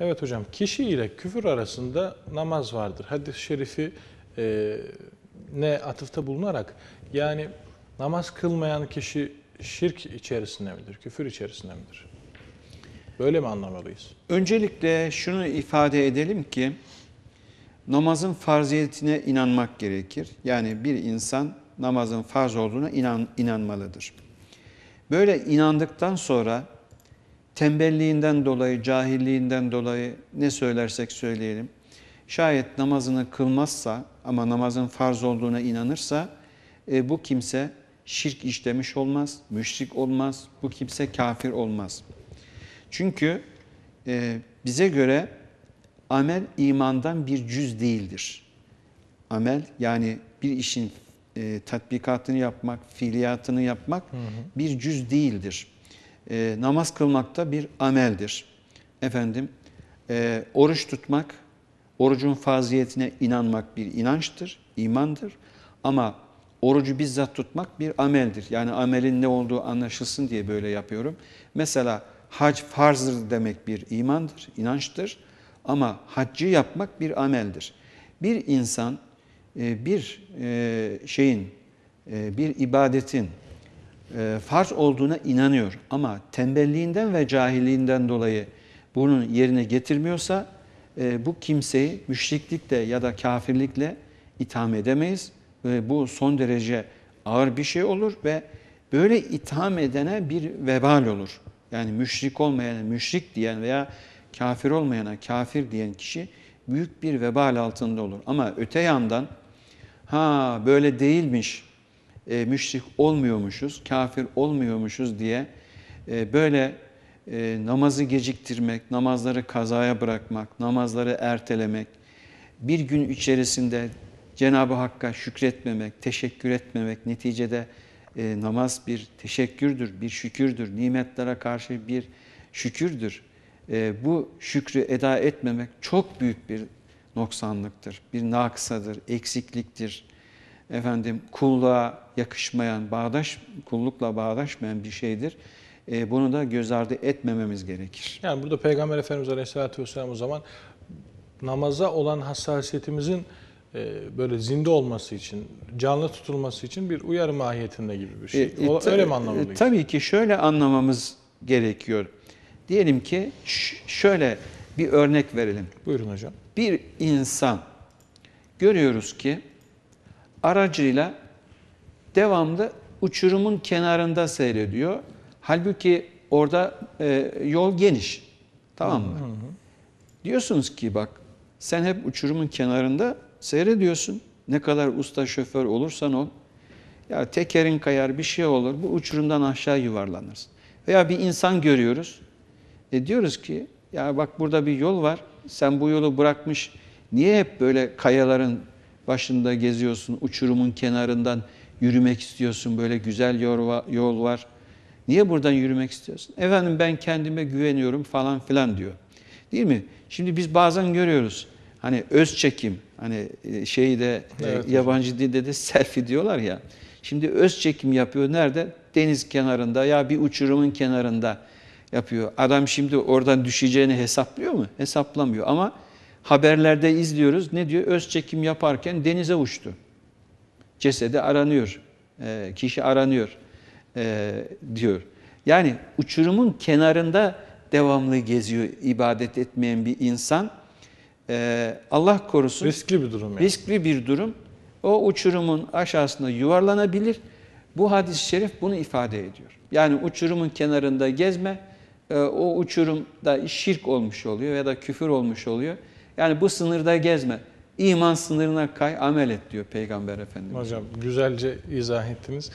Evet hocam, kişi ile küfür arasında namaz vardır. Hadis-i şerifi e, ne atıfta bulunarak, yani namaz kılmayan kişi şirk içerisinde midir, küfür içerisinde midir? Böyle mi anlamalıyız? Öncelikle şunu ifade edelim ki, namazın farziyetine inanmak gerekir. Yani bir insan namazın farz olduğuna inan, inanmalıdır. Böyle inandıktan sonra tembelliğinden dolayı, cahilliğinden dolayı ne söylersek söyleyelim, şayet namazını kılmazsa ama namazın farz olduğuna inanırsa e, bu kimse şirk işlemiş olmaz, müşrik olmaz, bu kimse kafir olmaz. Çünkü e, bize göre amel imandan bir cüz değildir. Amel yani bir işin e, tatbikatını yapmak, fiiliyatını yapmak hı hı. bir cüz değildir e, namaz kılmak da bir ameldir. Efendim e, oruç tutmak, orucun faziyetine inanmak bir inançtır, imandır. Ama orucu bizzat tutmak bir ameldir. Yani amelin ne olduğu anlaşılsın diye böyle yapıyorum. Mesela hac farzdır demek bir imandır, inançtır. Ama haccı yapmak bir ameldir. Bir insan e, bir e, şeyin, e, bir ibadetin e, farz olduğuna inanıyor ama tembelliğinden ve cahilliğinden dolayı bunun yerine getirmiyorsa e, bu kimseyi müşriklikle ya da kafirlikle itham edemeyiz. bu son derece ağır bir şey olur ve böyle itham edene bir vebal olur. Yani müşrik olmayana müşrik diyen veya kafir olmayana kafir diyen kişi büyük bir vebal altında olur. Ama öte yandan ha böyle değilmiş e, müşrik olmuyormuşuz, kafir olmuyormuşuz diye e, böyle e, namazı geciktirmek, namazları kazaya bırakmak, namazları ertelemek, bir gün içerisinde Cenab-ı Hakk'a şükretmemek, teşekkür etmemek neticede e, namaz bir teşekkürdür, bir şükürdür, nimetlere karşı bir şükürdür. E, bu şükrü eda etmemek çok büyük bir noksanlıktır, bir naksadır, eksikliktir efendim kulluğa yakışmayan, bağdaş kullukla bağdaşmayan bir şeydir. E, bunu da göz ardı etmememiz gerekir. Yani burada Peygamber Efendimiz Aleyhisselatü Vesselam o zaman namaza olan hassasiyetimizin e, böyle zinde olması için, canlı tutulması için bir uyarı mahiyetinde gibi bir şey. E, e, Öyle mi anlamalıyız? E, tabii ki şöyle anlamamız gerekiyor. Diyelim ki şöyle bir örnek verelim. Buyurun hocam. Bir insan görüyoruz ki aracıyla devamlı uçurumun kenarında seyrediyor. Halbuki orada e, yol geniş. Tamam mı? Hı hı. Diyorsunuz ki bak sen hep uçurumun kenarında seyrediyorsun. Ne kadar usta şoför olursan ol. Ya tekerin kayar bir şey olur. Bu uçurumdan aşağı yuvarlanırsın. Veya bir insan görüyoruz. E diyoruz ki ya bak burada bir yol var. Sen bu yolu bırakmış. Niye hep böyle kayaların başında geziyorsun, uçurumun kenarından yürümek istiyorsun, böyle güzel yol var. Niye buradan yürümek istiyorsun? Efendim ben kendime güveniyorum falan filan diyor. Değil mi? Şimdi biz bazen görüyoruz. Hani öz çekim, hani e, şeyde e, evet. yabancı dilde de selfie diyorlar ya. Şimdi öz çekim yapıyor nerede? Deniz kenarında ya bir uçurumun kenarında yapıyor. Adam şimdi oradan düşeceğini hesaplıyor mu? Hesaplamıyor ama Haberlerde izliyoruz. Ne diyor? Öz çekim yaparken denize uçtu. Cesedi aranıyor. E, kişi aranıyor e, diyor. Yani uçurumun kenarında devamlı geziyor ibadet etmeyen bir insan. E, Allah korusun. Riskli bir durum. Yani. Riskli bir durum. O uçurumun aşağısında yuvarlanabilir. Bu hadis-i şerif bunu ifade ediyor. Yani uçurumun kenarında gezme, o uçurumda şirk olmuş oluyor ya da küfür olmuş oluyor. Yani bu sınırda gezme. İman sınırına kay, amel et diyor Peygamber Efendimiz. Hocam güzelce izah ettiniz.